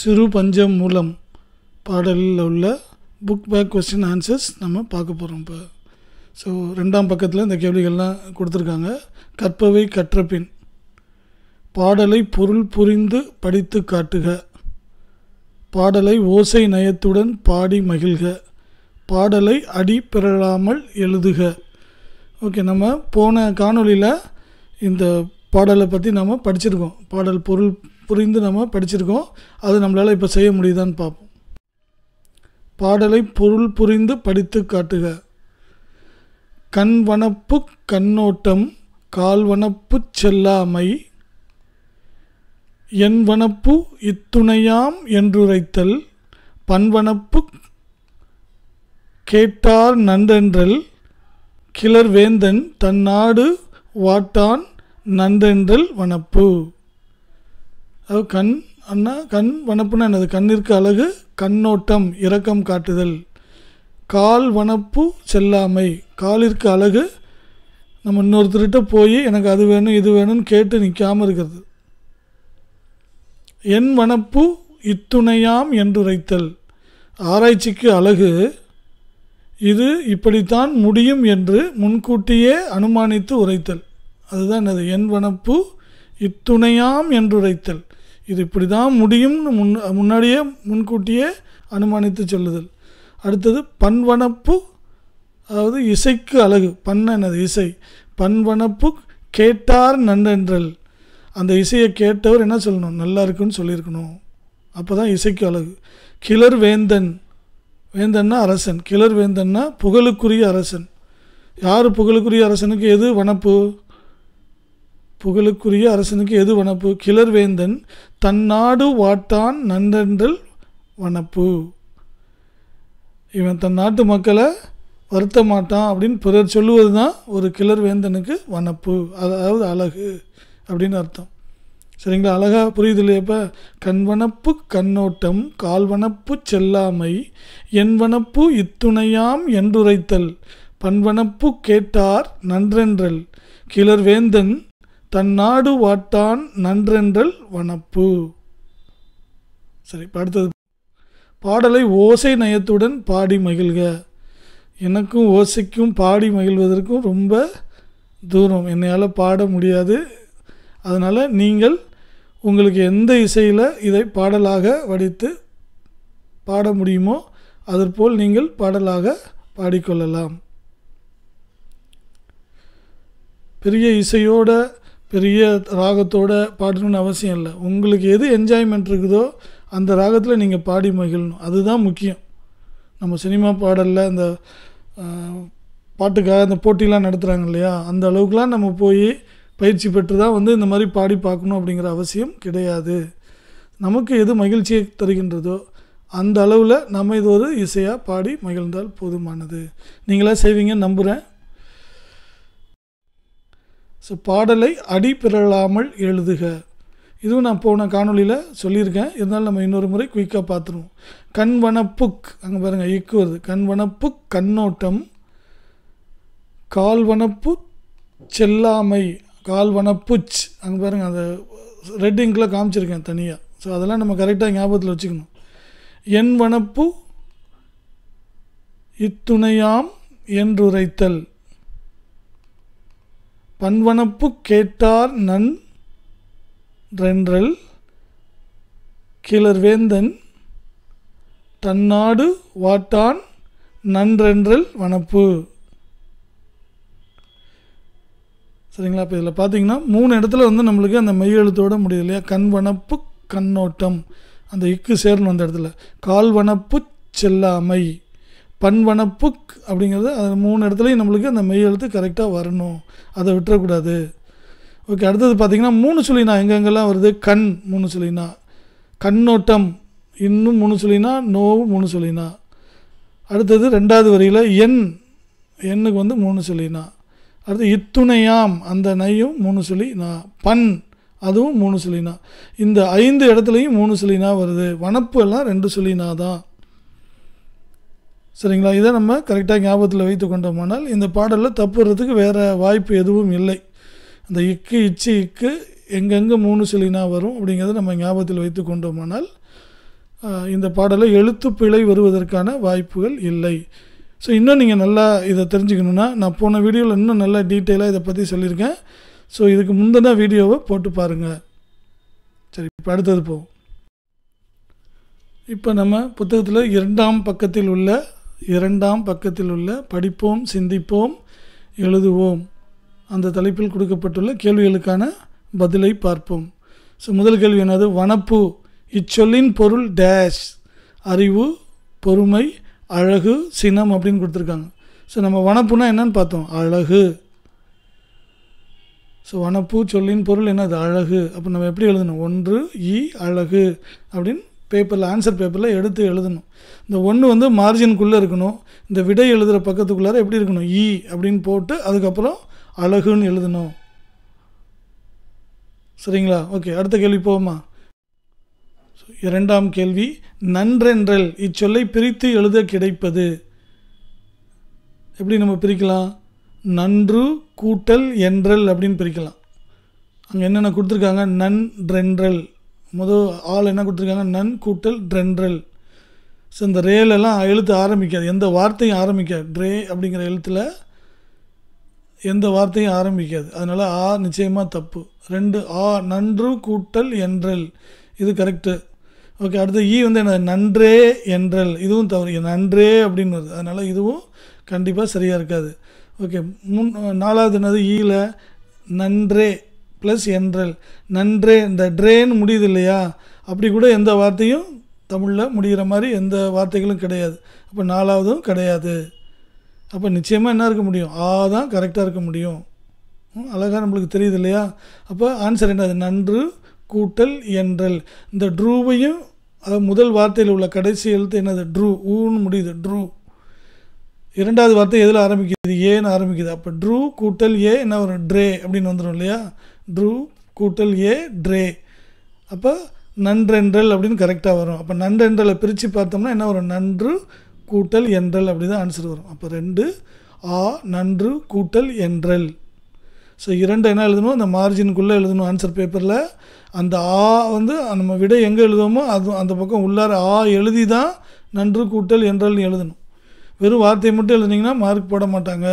சிறு பஞ்சம் மூலம் பாடலில் உள்ள புக் பேக் கொஸ்டின் ஆன்சர்ஸ் நம்ம பார்க்க போகிறோம் இப்போ ஸோ ரெண்டாம் பக்கத்தில் இந்த கேள்விகள்லாம் கொடுத்துருக்காங்க கற்பவை கற்றபின் பாடலை பொருள் புரிந்து படித்து காட்டுக பாடலை ஓசை நயத்துடன் பாடி மகிழ்க பாடலை அடி பெறலாமல் எழுதுக ஓகே நம்ம போன காணொலியில் இந்த பாடலை பற்றி நம்ம படிச்சிருக்கோம் பாடல் பொருள் புரிந்து நம்ம படிச்சிருக்கோம் அது நம்மளால் இப்போ செய்ய முடியுதான்னு பார்ப்போம் பாடலை பொருள் புரிந்து படித்து காட்டுக கண்வனப்பு கண்ணோட்டம் கால்வனப்பு செல்லாமை என்வனப்பு இத்துணையாம் என்றுரைத்தல் பண்வனப்பு கேட்டார் நன்றென்றல் கிளர்வேந்தன் தன் நாடு வாட்டான் நன்றென்றல் வனப்பு அது கண் அண்ணா கண் வனப்புனா என்னது கண்ணிற்கு அழகு கண்ணோட்டம் இரக்கம் காட்டுதல் கால் வனப்பு செல்லாமை காலிற்கு அழகு நம்ம இன்னொருத்தர்கிட்ட போய் எனக்கு அது வேணும் இது வேணும்னு கேட்டு நிற்காமல் இருக்கிறது என் வனப்பு இத்துணையாம் என்று உரைத்தல் ஆராய்ச்சிக்கு அழகு இது இப்படித்தான் முடியும் என்று முன்கூட்டியே அனுமானித்து உரைத்தல் அதுதான் என்னது என் வனப்பு இத்துணையாம் என்று உரைத்தல் இது இப்படி தான் முடியும்னு முன் முன்னாடியே முன்கூட்டியே அனுமானித்து சொல்லுதல் அடுத்தது பண்வனப்பு அதாவது இசைக்கு அழகு பண்ணது இசை பண்வனப்பு கேட்டார் நன்றென்றல் அந்த இசையை கேட்டவர் என்ன சொல்லணும் நல்லா இருக்குன்னு சொல்லியிருக்கணும் அப்போ தான் இசைக்கு அழகு கிளர் வேந்தன் வேந்தன்னா அரசன் கிளர் வேந்தன்னா புகழுக்குரிய அரசன் யார் புகழுக்குரிய அரசனுக்கு எது வனப்பு புகழுக்குரிய அரசனுக்கு எது வனப்பு கிளர்வேந்தன் தன் நாடு வாட்டான் நன்றென்றல் வனப்பு இவன் தன் நாட்டு மக்களை வருத்த மாட்டான் அப்படின்னு பிறர் சொல்லுவது தான் ஒரு கிளர் வேந்தனுக்கு வனப்பு அதாவது அழகு அப்படின்னு அர்த்தம் சரிங்களா அழகா புரியுது இல்லையா கண்வனப்பு கண்ணோட்டம் கால்வனப்பு செல்லாமை என்வனப்பு இத்துணையாம் என்றுரைத்தல் பண்வனப்பு கேட்டார் நன்றென்றல் கிளர் வேந்தன் தன் நாடு வாட்டான் நன்றென்றல் வனப்பு சரி அடுத்தது பாடலை ஓசை நயத்துடன் பாடி மகிழ்க எனக்கும் ஓசைக்கும் பாடி மகிழ்வதற்கும் ரொம்ப தூரம் என்னையால் பாட முடியாது அதனால் நீங்கள் உங்களுக்கு எந்த இசையில் இதை பாடலாக வடித்து பாட முடியுமோ அதற்போல் நீங்கள் பாடலாக பாடிக்கொள்ளலாம் பெரிய இசையோட பெரிய ராகத்தோட பாடணும்னு அவசியம் இல்லை உங்களுக்கு எது என்ஜாய்மெண்ட் இருக்குதோ அந்த ராகத்தில் நீங்கள் பாடி மகிழணும் அதுதான் முக்கியம் நம்ம சினிமா பாடலில் அந்த பாட்டுக்காக அந்த போட்டிலாம் நடத்துகிறாங்க இல்லையா அந்த அளவுக்குலாம் நம்ம போய் பயிற்சி பெற்று தான் வந்து இந்த மாதிரி பாடி பார்க்கணும் அப்படிங்கிற அவசியம் கிடையாது நமக்கு எது மகிழ்ச்சியை தருகின்றதோ அந்த அளவில் நம்ம இது ஒரு இசையாக பாடி மகிழ்ந்தால் போதுமானது நீங்களாக செய்வீங்கன்னு நம்புகிறேன் ஸோ பாடலை அடிபிரளாமல் எழுதுக இதுவும் நான் போன காணொலியில் சொல்லியிருக்கேன் இருந்தாலும் நம்ம இன்னொரு முறை குயிக்காக பார்த்துருவோம் கண்வனப்புக் அங்கே பாருங்கள் இக்கு வருது கண்வனப்புக் கண்ணோட்டம் கால்வனப்பு செல்லாமை கால்வனப்புச் அங்கே பாருங்கள் அந்த ரெட் இங்கில் காமிச்சிருக்கேன் தனியாக ஸோ அதெல்லாம் நம்ம கரெக்டாக ஞாபகத்தில் வச்சுக்கணும் என் வனப்பு இத்துணையாம் என்றுரைத்தல் பண்வனப்பு கேட்டார் நன் கிளர்வேந்தன் தன்னாடு வாட்டான் நன்றென்றல் வனப்பு சரிங்களா இப்போ இதில் பார்த்தீங்கன்னா மூணு இடத்துல வந்து நம்மளுக்கு அந்த மெய்யெழுத்தோட முடியுது இல்லையா கண் வனப்பு கண்ணோட்டம் அந்த இக்கு சேரணும் அந்த இடத்துல கால்வனப்பு செல்லாமை பண்பன புக் அப்படிங்கிறது அது மூணு இடத்துலையும் நம்மளுக்கு அந்த மெய் எழுத்து கரெக்டாக வரணும் அதை விட்டுறக்கூடாது ஓகே அடுத்தது பார்த்திங்கன்னா மூணு சொல்லினா எங்கெங்கெல்லாம் வருது கண் மூணு சொல்லினா கண்ணோட்டம் இன்னும் மூணு சொல்லினா நோவு மூணு சொல்லினா அடுத்தது ரெண்டாவது வரியில் எண் எண்ணுக்கு வந்து மூணு சொல்லினா அடுத்து இத்துணையாம் அந்த நையும் மூணு சொல்லினா பண் அதுவும் மூணு சொல்லினா இந்த ஐந்து இடத்துலையும் மூணு சொல்லினா வருது வனப்பு எல்லாம் ரெண்டு சொல்லினா தான் சரிங்களா இதை நம்ம கரெக்டாக ஞாபகத்தில் வைத்து கொண்டோமானால் இந்த பாடலில் தப்புறதுக்கு வேறு வாய்ப்பு எதுவும் இல்லை அந்த இக்கு இச்சு இக்கு எங்கெங்கே மூணு சிலினா வரும் அப்படிங்கிறத நம்ம ஞாபகத்தில் வைத்து கொண்டோமானால் இந்த பாடலை எழுத்து பிழை வருவதற்கான வாய்ப்புகள் இல்லை ஸோ இன்னும் நீங்கள் நல்லா இதை தெரிஞ்சுக்கணுன்னா நான் போன வீடியோவில் இன்னும் நல்லா டீட்டெயிலாக இதை பற்றி சொல்லியிருக்கேன் ஸோ இதுக்கு முந்தின வீடியோவை போட்டு பாருங்கள் சரி இப்போ அடுத்தது போவோம் இப்போ நம்ம புத்தகத்தில் இரண்டாம் பக்கத்தில் உள்ள இரண்டாம் பக்கத்தில் உள்ள படிப்போம் சிந்திப்போம் எழுதுவோம் அந்த தலைப்பில் கொடுக்கப்பட்டுள்ள கேள்விகளுக்கான பதிலை பார்ப்போம் ஸோ முதல் கேள்வி என்னது வனப்பு இச்சொல்லின் பொருள் டேஷ் அறிவு பொறுமை அழகு சினம் அப்படின்னு கொடுத்துருக்காங்க ஸோ நம்ம வனப்புனா என்னன்னு பார்த்தோம் அழகு ஸோ வனப்பு சொல்லின் பொருள் என்னது அழகு அப்போ நம்ம எப்படி எழுதணும் ஒன்று இ அழகு அப்படின்னு பேப்பரில் ஆன்சர் பேப்பரில் எடுத்து எழுதணும் இந்த ஒன்று வந்து மார்ஜின்குள்ளே இருக்கணும் இந்த விடை எழுதுகிற பக்கத்துக்குள்ளார எப்படி இருக்கணும் இ e அப்படின்னு போட்டு அதுக்கப்புறம் அழகுன்னு எழுதணும் சரிங்களா ஓகே அடுத்த கேள்வி போவோமா இரண்டாம் கேள்வி நன்றென்றல் இச்சொல்லை பிரித்து எழுத கிடைப்பது எப்படி நம்ம பிரிக்கலாம் நன்று கூட்டல் என்றல் அப்படின்னு பிரிக்கலாம் அங்கே என்னென்ன கொடுத்துருக்காங்க நன்றென்றல் முதல் ஆள் என்ன கொடுத்துருக்காங்க நன் கூட்டல் ட்ரென்ட்ரல் ஸோ இந்த ரேலெல்லாம் எழுத்து ஆரம்பிக்காது எந்த வார்த்தையும் ஆரம்பிக்காது ட்ரே அப்படிங்கிற எழுத்தில் எந்த வார்த்தையும் ஆரம்பிக்காது அதனால் ஆ நிச்சயமாக தப்பு ரெண்டு ஆ நன்று கூட்டல் என்றல் இது கரெக்டு ஓகே அடுத்து ஈ வந்து என்ன நன்றே என்றல் இதுவும் தவறு நன்றே அப்படின்னு வருது அதனால் இதுவும் கண்டிப்பாக சரியாக இருக்காது ஓகே முன் நாலாவது என்னது ஈயில் நன்றே ப்ளஸ் என்றல் நன்றே இந்த ட்ரேன் முடியுது இல்லையா அப்படி கூட எந்த வார்த்தையும் தமிழில் முடிகிற மாதிரி எந்த வார்த்தைகளும் கிடையாது அப்போ நாலாவதும் கிடையாது அப்போ நிச்சயமாக என்ன இருக்க முடியும் ஆ தான் கரெக்டாக இருக்க முடியும் அழகாக நம்மளுக்கு தெரியுது இல்லையா அப்போ ஆன்சர் என்னது நன்று கூட்டல் என்றல் இந்த ட்ரூவையும் அதாவது முதல் வார்த்தையில் உள்ள கடைசி எழுத்து என்னது ட்ரூ ஊன்னு முடியுது ட்ரூ இரண்டாவது வார்த்தை எதில் ஆரம்பிக்குது ஏன்னு ஆரம்பிக்குது அப்போ ட்ரூ கூட்டல் ஏ என்ன வரும் ட்ரே அப்படின்னு வந்துடும் இல்லையா ட்ரூ கூட்டல் ஏ ட்ரே அப்போ நன்றென்றல் அப்படின்னு கரெக்டாக வரும் அப்போ நன்றென்றலை பிரித்து பார்த்தோம்னா என்ன வரும் நன்று கூட்டல் என்றல் அப்படி தான் ஆன்சர் வரும் அப்போ ரெண்டு ஆ நன்று கூட்டல் என்றல் ஸோ இரண்டு என்ன எழுதணும் அந்த மார்ஜினுக்குள்ளே எழுதணும் ஆன்சர் பேப்பரில் அந்த ஆ வந்து நம்ம விட எங்கே எழுதுவோமோ அது அந்த பக்கம் உள்ளார ஆ எழுதி தான் நன்று கூட்டல் என்றல்னு எழுதணும் வெறும் வார்த்தையை மட்டும் எழுதுனீங்கன்னா மார்க் போட மாட்டாங்க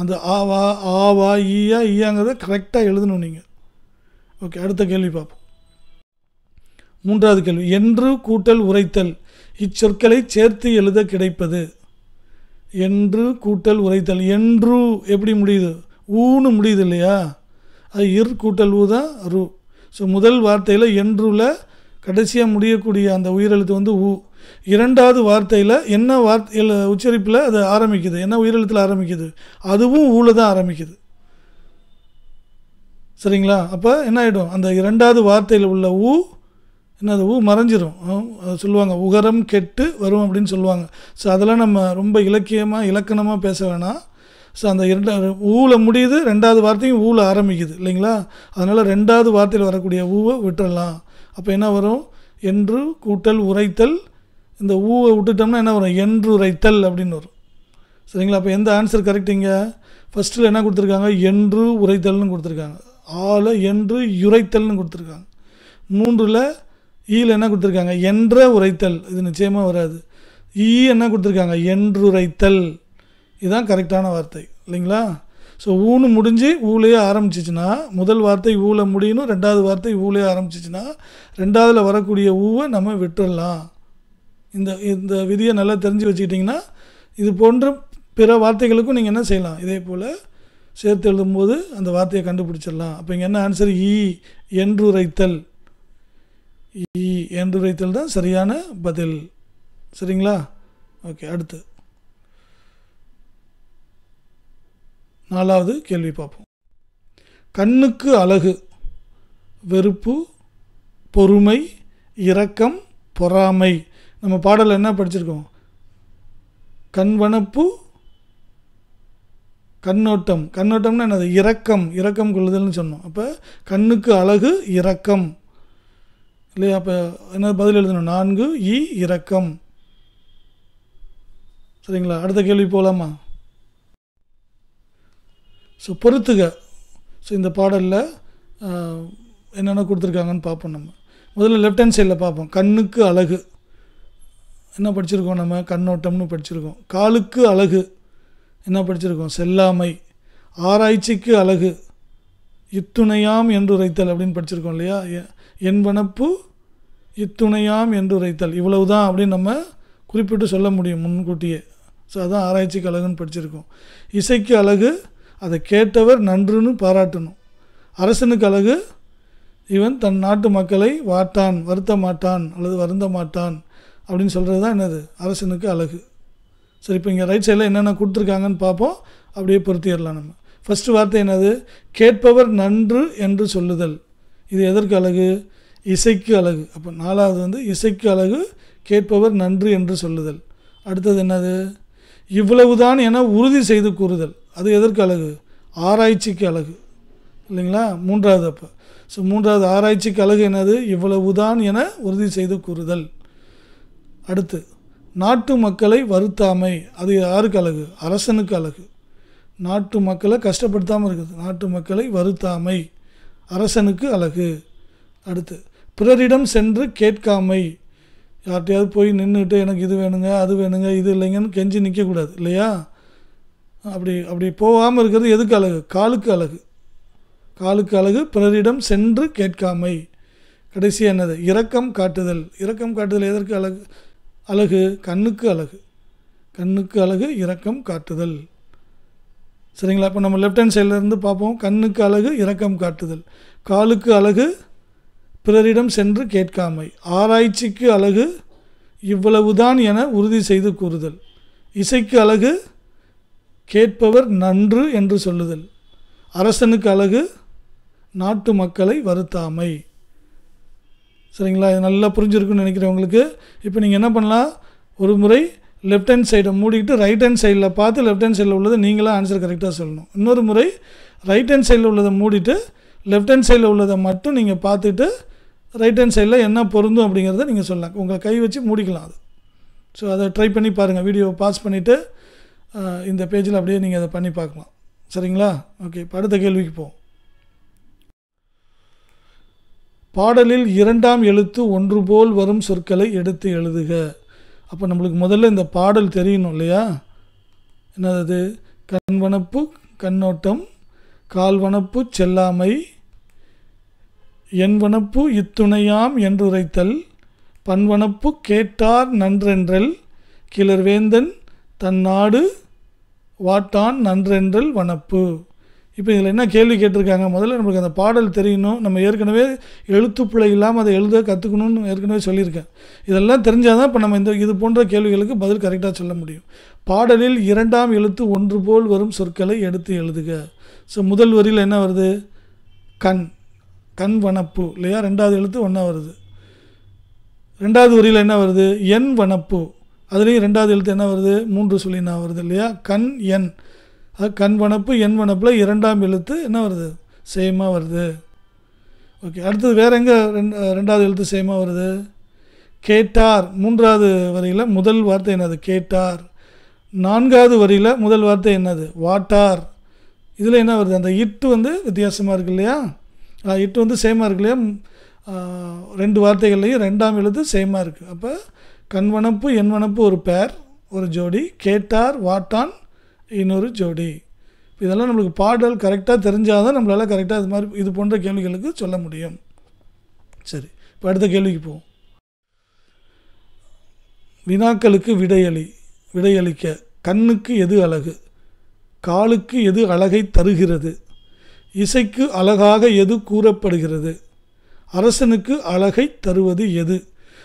அந்த ஆ வா ஆ வா ஈயா ஈயாங்கிறத கரெக்டாக எழுதணும் நீங்கள் ஓகே அடுத்த கேள்வி பார்ப்போம் மூன்றாவது கேள்வி என்று கூட்டல் உரைத்தல் இச்சொற்களை சேர்த்து எழுத கிடைப்பது என்று கூட்டல் உரைத்தல் என்று எப்படி முடியுது ஊன்னு முடியுது இல்லையா அது இர் கூட்டல் ஊ தான் ரூ ஸோ முதல் வார்த்தையில் என்றுல கடைசியாக முடியக்கூடிய அந்த உயிரெழுத்து வந்து ஊ இரண்டாவது வார்த்தையில் என்ன வார்த்தை உச்சரிப்பில் அது ஆரம்பிக்குது என்ன உயிரெழுத்தில் ஆரம்பிக்குது அதுவும் ஊவில் தான் ஆரம்பிக்குது சரிங்களா அப்போ என்ன ஆகிடும் அந்த இரண்டாவது வார்த்தையில் உள்ள ஊ என்னது ஊ மறைஞ்சிரும் சொல்லுவாங்க உகரம் கெட்டு வரும் அப்படின்னு சொல்லுவாங்க ஸோ அதெல்லாம் நம்ம ரொம்ப இலக்கியமாக இலக்கணமாக பேச வேணாம் ஸோ அந்த இரண்டாவது ஊவில் முடியுது ரெண்டாவது வார்த்தையும் ஊவில் ஆரம்பிக்குது இல்லைங்களா அதனால் ரெண்டாவது வார்த்தையில் வரக்கூடிய ஊவை விட்டுறலாம் அப்போ என்ன வரும் என்று கூட்டல் உரைத்தல் இந்த ஊவை விட்டுட்டோம்னா என்ன வரும் என்று உரைத்தல் அப்படின்னு வரும் சரிங்களா அப்போ எந்த ஆன்சர் கரெக்டிங்க ஃபஸ்ட்டில் என்ன கொடுத்துருக்காங்க என்று உரைத்தல்னு கொடுத்துருக்காங்க ஆல என்று யுரைத்தல்னு கொடுத்துருக்காங்க மூன்றில் ஈயில் என்ன கொடுத்துருக்காங்க என்ற உரைத்தல் இது நிச்சயமாக வராது ஈ என்ன கொடுத்துருக்காங்க என்றுரைத்தல் இதுதான் கரெக்டான வார்த்தை இல்லைங்களா ஸோ ஊனு முடிஞ்சு ஊலையே ஆரம்பிச்சிச்சுன்னா முதல் வார்த்தை ஊழ முடியணும் ரெண்டாவது வார்த்தை ஊலே ஆரம்பிச்சிச்சுன்னா ரெண்டாவதில் வரக்கூடிய ஊவை நம்ம விட்டுடலாம் இந்த இந்த விதியை நல்லா தெரிஞ்சு வச்சுக்கிட்டிங்கன்னா இது போன்ற பிற வார்த்தைகளுக்கும் நீங்கள் என்ன செய்யலாம் இதே போல் சேர்த்து எழுதும்போது அந்த வார்த்தையை கண்டுபிடிச்சிடலாம் அப்போ இங்கே என்ன ஆன்சர் இ என்றுரைத்தல் இ என்றுரைத்தல் தான் சரியான பதில் சரிங்களா ஓகே அடுத்து நாலாவது கேள்வி பார்ப்போம் கண்ணுக்கு அழகு வெறுப்பு பொறுமை இரக்கம் பொறாமை நம்ம பாடலில் என்ன படிச்சிருக்கோம் கண்வனப்பு கண்ணோட்டம் கண்ணோட்டம்னா என்னது இரக்கம் இரக்கம் கொள்ளுதல்னு சொன்னோம் அப்போ கண்ணுக்கு அழகு இரக்கம் இல்லையா அப்போ என்ன பதில் எழுதணும் நான்கு இ இரக்கம் சரிங்களா அடுத்த கேள்வி போகலாமா ஸோ பொறுத்துக ஸோ இந்த பாடலில் என்னென்ன கொடுத்துருக்காங்கன்னு பார்ப்போம் நம்ம முதல்ல லெஃப்ட் ஹேண்ட் சைடில் பார்ப்போம் கண்ணுக்கு அழகு என்ன படிச்சிருக்கோம் நம்ம கண்ணோட்டம்னு படிச்சிருக்கோம் காலுக்கு அழகு என்ன படிச்சிருக்கோம் செல்லாமை ஆராய்ச்சிக்கு அழகு இத்துணையாம் என்று உரைத்தல் அப்படின்னு படிச்சிருக்கோம் இல்லையா என்பனப்பு இத்துணையாம் என்று உரைத்தல் இவ்வளவு தான் அப்படின்னு நம்ம குறிப்பிட்டு சொல்ல முடியும் முன்கூட்டியே ஸோ அதுதான் ஆராய்ச்சிக்கு அழகுன்னு படிச்சிருக்கோம் இசைக்கு அழகு அதை கேட்டவர் நன்றுன்னு பாராட்டணும் அரசனுக்கு அழகு இவன் தன் நாட்டு மக்களை வாட்டான் வருத்த மாட்டான் அல்லது வருந்த மாட்டான் அப்படின்னு சொல்கிறது தான் என்னது அரசனுக்கு அழகு சரி இப்போ இங்கே ரைட் சைடில் என்னென்ன கொடுத்துருக்காங்கன்னு பார்ப்போம் அப்படியே பொருத்திடலாம் நம்ம ஃபஸ்ட்டு வார்த்தை என்னது கேட்பவர் நன்று என்று சொல்லுதல் இது எதற்கு அழகு இசைக்கு அழகு அப்போ நாலாவது வந்து இசைக்கு அழகு கேட்பவர் நன்று என்று சொல்லுதல் அடுத்தது என்னது இவ்வளவுதான் என உறுதி செய்து கூறுதல் அது எதற்கு அழகு ஆராய்ச்சிக்கு அழகு இல்லைங்களா மூன்றாவது அப்போ ஸோ மூன்றாவது ஆராய்ச்சிக்கு அழகு என்னது இவ்வளவுதான் என உறுதி செய்து கூறுதல் அடுத்து நாட்டு மக்களை வருத்தாமை அது யாருக்கு அழகு அரசனுக்கு அழகு நாட்டு மக்களை கஷ்டப்படுத்தாமல் இருக்குது நாட்டு மக்களை வருத்தாமை அரசனுக்கு அழகு அடுத்து பிறரிடம் சென்று கேட்காமை யார்கிட்டையாவது போய் நின்றுட்டு எனக்கு இது வேணுங்க அது வேணுங்க இது இல்லைங்கன்னு கெஞ்சி நிற்கக்கூடாது இல்லையா அப்படி அப்படி போகாமல் இருக்கிறது எதுக்கு அழகு காலுக்கு அழகு காலுக்கு அழகு பிறரிடம் சென்று கேட்காமை கடைசி என்னது இரக்கம் காட்டுதல் இரக்கம் காட்டுதல் எதற்கு அழகு அழகு கண்ணுக்கு அழகு கண்ணுக்கு அழகு இரக்கம் காட்டுதல் சரிங்களா இப்போ நம்ம லெஃப்ட் ஹேண்ட் சைட்லேருந்து பார்ப்போம் கண்ணுக்கு அழகு இரக்கம் காட்டுதல் காலுக்கு அழகு பிறரிடம் சென்று கேட்காமை ஆராய்ச்சிக்கு அழகு இவ்வளவுதான் என உறுதி செய்து கூறுதல் இசைக்கு அழகு கேட்பவர் நன்று என்று சொல்லுதல் அரசனுக்கு அழகு நாட்டு மக்களை வருத்தாமை சரிங்களா இது நல்லா புரிஞ்சிருக்குன்னு உங்களுக்கு இப்போ நீங்கள் என்ன பண்ணலாம் ஒரு முறை லெஃப்ட் ஹேண்ட் சைடை மூடிக்கிட்டு ரைட் ஹேண்ட் சைடில் பார்த்து லெஃப்ட் ஹேண்ட் சைடில் உள்ளது நீங்களாக ஆன்சர் கரெக்டாக சொல்லணும் இன்னொரு முறை ரைட் ஹேண்ட் சைடில் உள்ளதை மூடிட்டு லெஃப்ட் ஹேண்ட் சைடில் உள்ளதை மட்டும் நீங்கள் பார்த்துட்டு ரைட் ஹேண்ட் சைடில் என்ன பொருந்தும் அப்படிங்கிறத நீங்கள் சொல்லலாம் உங்களை கை வச்சு மூடிக்கலாம் அது ஸோ அதை ட்ரை பண்ணி பாருங்கள் வீடியோவை பாஸ் பண்ணிவிட்டு இந்த பேஜில் அப்படியே நீங்கள் அதை பண்ணி பார்க்கலாம் சரிங்களா ஓகே இப்போ அடுத்த கேள்விக்கு போவோம் பாடலில் இரண்டாம் எழுத்து ஒன்று போல் வரும் சொற்களை எடுத்து எழுதுக அப்போ நம்மளுக்கு முதல்ல இந்த பாடல் தெரியணும் இல்லையா என்னது கண்வனப்பு கண்ணோட்டம் கால்வனப்பு செல்லாமை என்வனப்பு இத்துணையாம் என்றுரைத்தல் பன்வனப்பு கேட்டார் நன்றென்றல் கிளர்வேந்தன் தன்னாடு வாட்டான் நன்றென்றல் வனப்பு இப்போ இதில் என்ன கேள்வி கேட்டிருக்காங்க முதல்ல நம்மளுக்கு அந்த பாடல் தெரியணும் நம்ம ஏற்கனவே எழுத்துப்பிழை இல்லாமல் அதை எழுத கற்றுக்கணும்னு ஏற்கனவே சொல்லியிருக்கேன் இதெல்லாம் தெரிஞ்சால் தான் இப்போ நம்ம இந்த இது போன்ற கேள்விகளுக்கு பதில் கரெக்டாக சொல்ல முடியும் பாடலில் இரண்டாம் எழுத்து ஒன்று போல் வரும் சொற்களை எடுத்து எழுதுக ஸோ முதல் வரியில் என்ன வருது கண் கண் வனப்பு இல்லையா ரெண்டாவது எழுத்து ஒன்றா வருது ரெண்டாவது வரியில் என்ன வருது என் வனப்பு அதுலேயும் ரெண்டாவது எழுத்து என்ன வருது மூன்று நான் வருது இல்லையா கண் என் அது கண் வனப்பு வனப்பில் இரண்டாம் எழுத்து என்ன வருது சேமாக வருது ஓகே அடுத்தது வேறு எங்கே ரெண்டு ரெண்டாவது எழுத்து சேமாக வருது கேட்டார் மூன்றாவது வரியில் முதல் வார்த்தை என்னது கேட்டார் நான்காவது வரியில் முதல் வார்த்தை என்னது வாட்டார் இதில் என்ன வருது அந்த இட்டு வந்து வித்தியாசமாக இருக்கு இல்லையா இட்டு வந்து சேமாக இருக்கு இல்லையா ரெண்டு வார்த்தைகள்லையும் ரெண்டாம் எழுத்து சேமாக இருக்குது அப்போ கண்வனப்பு எண்வனப்பு ஒரு பேர் ஒரு ஜோடி கேட்டார் வாட்டான் இன்னொரு ஜோடி இதெல்லாம் நம்மளுக்கு பாடல் கரெக்டாக தெரிஞ்சால் தான் நம்மளால் கரெக்டாக இது மாதிரி இது போன்ற கேள்விகளுக்கு சொல்ல முடியும் சரி இப்போ அடுத்த கேள்விக்கு போவோம் வினாக்களுக்கு விடையளி விடையளிக்க கண்ணுக்கு எது அழகு காலுக்கு எது அழகை தருகிறது இசைக்கு அழகாக எது கூறப்படுகிறது அரசனுக்கு அழகை தருவது எது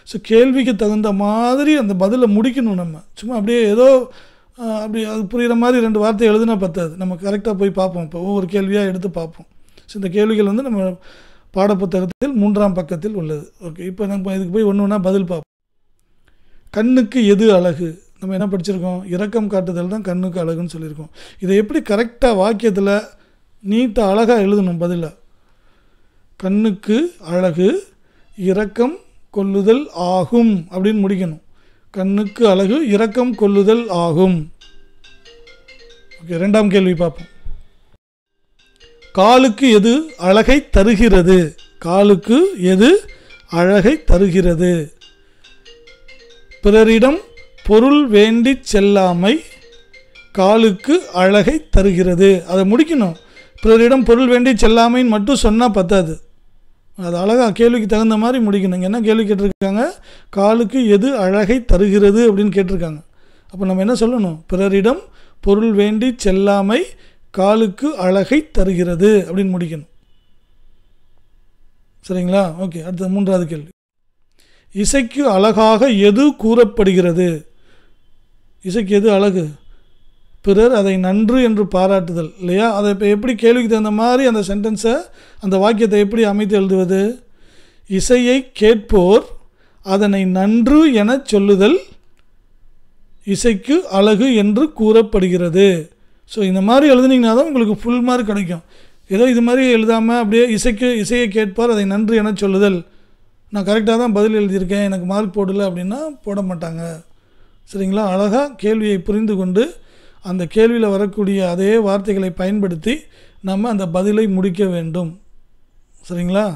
ஸோ கேள்விக்கு தகுந்த மாதிரி அந்த பதிலை முடிக்கணும் நம்ம சும்மா அப்படியே ஏதோ அப்படி அது புரிகிற மாதிரி ரெண்டு வார்த்தை எழுதுனா பத்தாது நம்ம கரெக்டாக போய் பார்ப்போம் இப்போ ஒவ்வொரு கேள்வியாக எடுத்து பார்ப்போம் ஸோ இந்த கேள்விகள் வந்து நம்ம பாடப்புத்தகத்தில் மூன்றாம் பக்கத்தில் உள்ளது ஓகே இப்போ நம்ம இதுக்கு போய் ஒன்று ஒன்றா பதில் பார்ப்போம் கண்ணுக்கு எது அழகு நம்ம என்ன படிச்சிருக்கோம் இரக்கம் காட்டுதல் தான் கண்ணுக்கு அழகுன்னு சொல்லியிருக்கோம் இதை எப்படி கரெக்டாக வாக்கியத்தில் நீட்டாக அழகாக எழுதணும் பதிலாக கண்ணுக்கு அழகு இரக்கம் கொள்ளுதல் ஆகும் அப்படின்னு முடிக்கணும் கண்ணுக்கு அழகு இரக்கம் கொள்ளுதல் ஆகும் ஓகே ரெண்டாம் கேள்வி பார்ப்போம் காலுக்கு எது அழகை தருகிறது காலுக்கு எது அழகை தருகிறது பிறரிடம் பொருள் வேண்டி செல்லாமை காலுக்கு அழகை தருகிறது அதை முடிக்கணும் பிறரிடம் பொருள் வேண்டி செல்லாமைன்னு மட்டும் சொன்னால் பத்தாது அது அழகாக கேள்விக்கு தகுந்த மாதிரி முடிக்கணும் இங்கே என்ன கேள்வி கேட்டிருக்காங்க காலுக்கு எது அழகை தருகிறது அப்படின்னு கேட்டிருக்காங்க அப்போ நம்ம என்ன சொல்லணும் பிறரிடம் பொருள் வேண்டி செல்லாமை காலுக்கு அழகை தருகிறது அப்படின்னு முடிக்கணும் சரிங்களா ஓகே அடுத்த மூன்றாவது கேள்வி இசைக்கு அழகாக எது கூறப்படுகிறது இசைக்கு எது அழகு பிறர் அதை நன்று என்று பாராட்டுதல் இல்லையா அதை இப்போ எப்படி கேள்விக்கு தகுந்த மாதிரி அந்த சென்டென்ஸை அந்த வாக்கியத்தை எப்படி அமைத்து எழுதுவது இசையை கேட்போர் அதனை நன்று என சொல்லுதல் இசைக்கு அழகு என்று கூறப்படுகிறது ஸோ இந்த மாதிரி எழுதுனீங்கன்னா தான் உங்களுக்கு ஃபுல் மார்க் கிடைக்கும் ஏதோ இது மாதிரி எழுதாமல் அப்படியே இசைக்கு இசையை கேட்பார் அதை நன்றி என சொல்லுதல் நான் கரெக்டாக தான் பதில் எழுதியிருக்கேன் எனக்கு மார்க் போடலை அப்படின்னா போட மாட்டாங்க சரிங்களா அழகாக கேள்வியை புரிந்து கொண்டு அந்த கேள்வியில் வரக்கூடிய அதே வார்த்தைகளை பயன்படுத்தி நம்ம அந்த பதிலை முடிக்க வேண்டும் சரிங்களா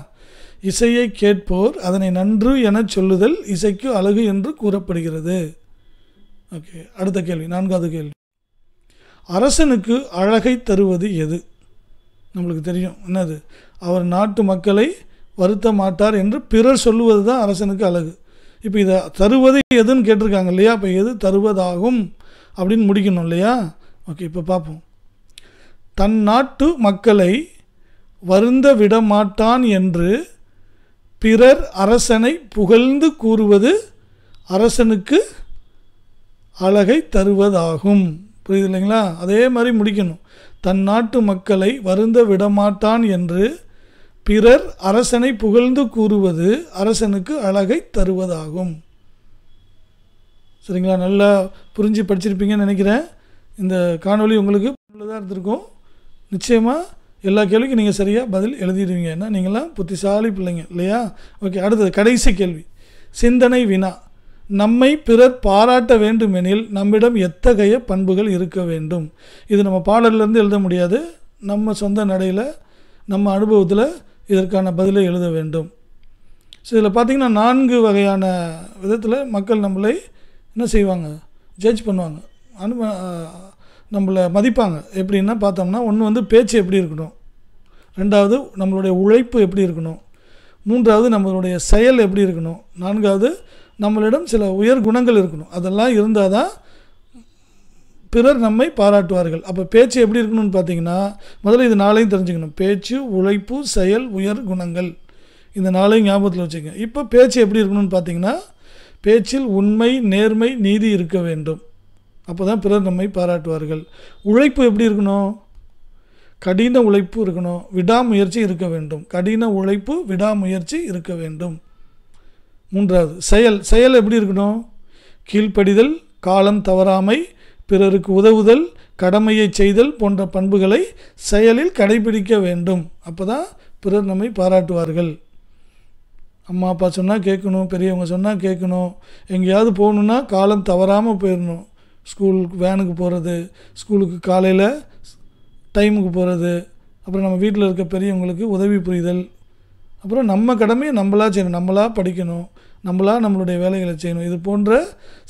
இசையை கேட்போர் அதனை நன்று என சொல்லுதல் இசைக்கு அழகு என்று கூறப்படுகிறது ஓகே அடுத்த கேள்வி நான்காவது கேள்வி அரசனுக்கு அழகை தருவது எது நம்மளுக்கு தெரியும் என்னது அவர் நாட்டு மக்களை வருத்த மாட்டார் என்று பிறர் சொல்லுவது தான் அரசனுக்கு அழகு இப்போ இதை தருவது எதுன்னு கேட்டிருக்காங்க இல்லையா இப்போ எது தருவதாகும் அப்படின்னு முடிக்கணும் இல்லையா ஓகே இப்போ பார்ப்போம் தன் நாட்டு மக்களை வருந்த விடமாட்டான் என்று பிறர் அரசனை புகழ்ந்து கூறுவது அரசனுக்கு அழகை தருவதாகும் புரியுது இல்லைங்களா அதே மாதிரி முடிக்கணும் தன் நாட்டு மக்களை வருந்த விடமாட்டான் என்று பிறர் அரசனை புகழ்ந்து கூறுவது அரசனுக்கு அழகை தருவதாகும் சரிங்களா நல்லா புரிஞ்சு படிச்சிருப்பீங்கன்னு நினைக்கிறேன் இந்த காணொலி உங்களுக்கு நல்லதாக இருந்திருக்கும் நிச்சயமாக எல்லா கேள்விக்கும் நீங்கள் சரியாக பதில் எழுதிடுவீங்க ஏன்னா நீங்களாம் புத்திசாலி பிள்ளைங்க இல்லையா ஓகே அடுத்தது கடைசி கேள்வி சிந்தனை வினா நம்மை பிறர் பாராட்ட வேண்டுமெனில் நம்மிடம் எத்தகைய பண்புகள் இருக்க வேண்டும் இது நம்ம பாடலிருந்து எழுத முடியாது நம்ம சொந்த நடையில் நம்ம அனுபவத்தில் இதற்கான பதிலை எழுத வேண்டும் ஸோ இதில் பார்த்திங்கன்னா நான்கு வகையான விதத்தில் மக்கள் நம்மளை என்ன செய்வாங்க ஜட்ஜ் பண்ணுவாங்க அனுப நம்மளை மதிப்பாங்க எப்படின்னா பார்த்தோம்னா ஒன்று வந்து பேச்சு எப்படி இருக்கணும் ரெண்டாவது நம்மளுடைய உழைப்பு எப்படி இருக்கணும் மூன்றாவது நம்மளுடைய செயல் எப்படி இருக்கணும் நான்காவது நம்மளிடம் சில உயர் குணங்கள் இருக்கணும் அதெல்லாம் இருந்தால் தான் பிறர் நம்மை பாராட்டுவார்கள் அப்போ பேச்சு எப்படி இருக்கணும்னு பார்த்தீங்கன்னா முதல்ல இது நாளையும் தெரிஞ்சுக்கணும் பேச்சு உழைப்பு செயல் உயர் குணங்கள் இந்த நாளையும் ஞாபகத்தில் வச்சுக்கங்க இப்போ பேச்சு எப்படி இருக்கணும்னு பார்த்தீங்கன்னா பேச்சில் உண்மை நேர்மை நீதி இருக்க வேண்டும் அப்போ தான் பிறர் நம்மை பாராட்டுவார்கள் உழைப்பு எப்படி இருக்கணும் கடின உழைப்பு இருக்கணும் விடாமுயற்சி இருக்க வேண்டும் கடின உழைப்பு விடாமுயற்சி இருக்க வேண்டும் மூன்றாவது செயல் செயல் எப்படி இருக்கணும் கீழ்ப்படிதல் காலம் தவறாமை பிறருக்கு உதவுதல் கடமையை செய்தல் போன்ற பண்புகளை செயலில் கடைபிடிக்க வேண்டும் அப்போ தான் பிறர் நம்மை பாராட்டுவார்கள் அம்மா அப்பா சொன்னால் கேட்கணும் பெரியவங்க சொன்னால் கேட்கணும் எங்கேயாவது போகணுன்னா காலம் தவறாமல் போயிடணும் ஸ்கூலுக்கு வேனுக்கு போகிறது ஸ்கூலுக்கு காலையில் டைமுக்கு போகிறது அப்புறம் நம்ம வீட்டில் இருக்க பெரியவங்களுக்கு உதவி புரிதல் அப்புறம் நம்ம கடமையை நம்மளாக செய்யணும் நம்மளாக படிக்கணும் நம்மளாக நம்மளுடைய வேலைகளை செய்யணும் இது போன்ற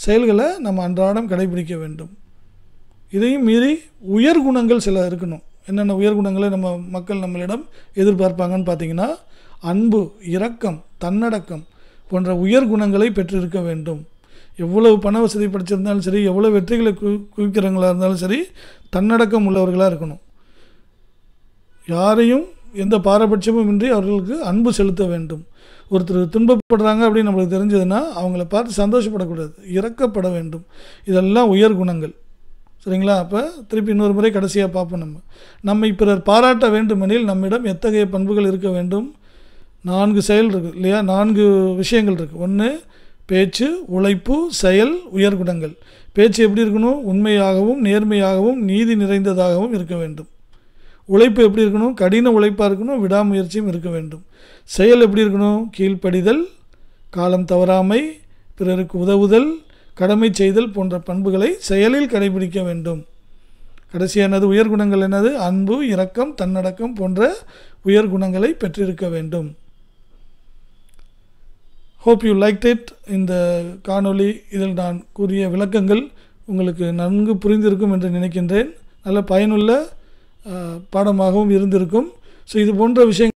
செயல்களை நம்ம அன்றாடம் கடைபிடிக்க வேண்டும் இதையும் மீறி உயர் குணங்கள் சில இருக்கணும் என்னென்ன உயர் குணங்களை நம்ம மக்கள் நம்மளிடம் எதிர்பார்ப்பாங்கன்னு பார்த்தீங்கன்னா அன்பு இரக்கம் தன்னடக்கம் போன்ற உயர் குணங்களை பெற்றிருக்க வேண்டும் எவ்வளவு பண வசதி படிச்சிருந்தாலும் சரி எவ்வளோ வெற்றிகளை கு குவிக்கிறவங்களாக இருந்தாலும் சரி தன்னடக்கம் உள்ளவர்களாக இருக்கணும் யாரையும் எந்த பாரபட்சமும் இன்றி அவர்களுக்கு அன்பு செலுத்த வேண்டும் ஒருத்தர் துன்பப்படுறாங்க அப்படின்னு நம்மளுக்கு தெரிஞ்சதுன்னா அவங்கள பார்த்து சந்தோஷப்படக்கூடாது இறக்கப்பட வேண்டும் இதெல்லாம் உயர் குணங்கள் சரிங்களா அப்போ திருப்பி இன்னொரு முறை கடைசியாக பார்ப்போம் நம்ம நம்மை பிறர் பாராட்ட வேண்டுமெனில் நம்மிடம் எத்தகைய பண்புகள் இருக்க வேண்டும் நான்கு செயல் இருக்குது இல்லையா நான்கு விஷயங்கள் இருக்குது ஒன்று பேச்சு உழைப்பு செயல் உயர்குணங்கள் பேச்சு எப்படி இருக்கணும் உண்மையாகவும் நேர்மையாகவும் நீதி நிறைந்ததாகவும் இருக்க வேண்டும் உழைப்பு எப்படி இருக்கணும் கடின உழைப்பாக இருக்கணும் விடாமுயற்சியும் இருக்க வேண்டும் செயல் எப்படி இருக்கணும் கீழ்ப்படிதல் காலம் தவறாமை பிறருக்கு உதவுதல் கடமை செய்தல் போன்ற பண்புகளை செயலில் கடைபிடிக்க வேண்டும் கடைசியானது உயர்குணங்கள் என்னது அன்பு இரக்கம் தன்னடக்கம் போன்ற உயர்குணங்களை பெற்றிருக்க வேண்டும் ஹோப் யூ லைக் இட் இந்த காணொளி இதில் நான் கூறிய விளக்கங்கள் உங்களுக்கு நன்கு புரிந்திருக்கும் என்று நினைக்கின்றேன் நல்ல பயனுள்ள பாடமாகவும் இருந்திருக்கும் ஸோ இது போன்ற விஷயங்கள்